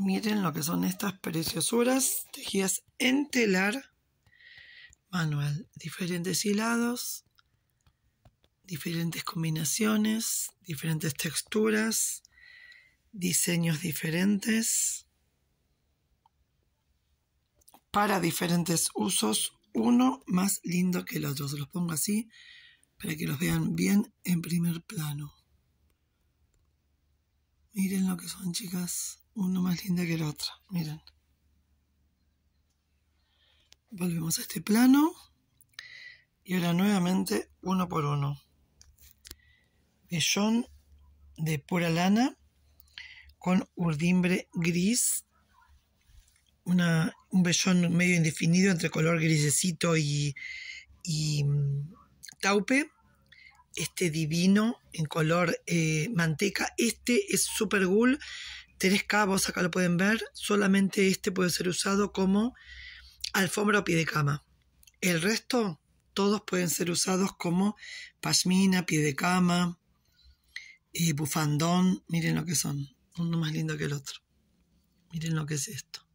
Miren lo que son estas preciosuras tejidas en telar manual. Diferentes hilados, diferentes combinaciones, diferentes texturas, diseños diferentes para diferentes usos, uno más lindo que el otro. Se los pongo así para que los vean bien en primer plano. Miren lo que son, chicas uno más linda que la otra. miren. Volvemos a este plano y ahora nuevamente uno por uno. Vellón de pura lana con urdimbre gris, un vellón medio indefinido entre color grisecito y, mm, taupe. Este divino en color eh, manteca. Este es super ghoul. Tres cabos, acá lo pueden ver, solamente este puede ser usado como alfombra o pie de cama. El resto, todos pueden ser usados como pasmina, pie de cama, y eh, bufandón, miren lo que son, uno más lindo que el otro. Miren lo que es esto.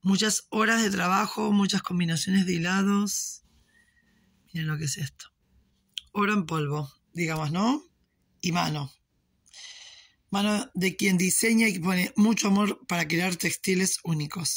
Muchas horas de trabajo, muchas combinaciones de hilados. Miren lo que es esto. Oro en polvo, digamos, ¿no? Y mano mano de quien diseña y pone mucho amor para crear textiles únicos.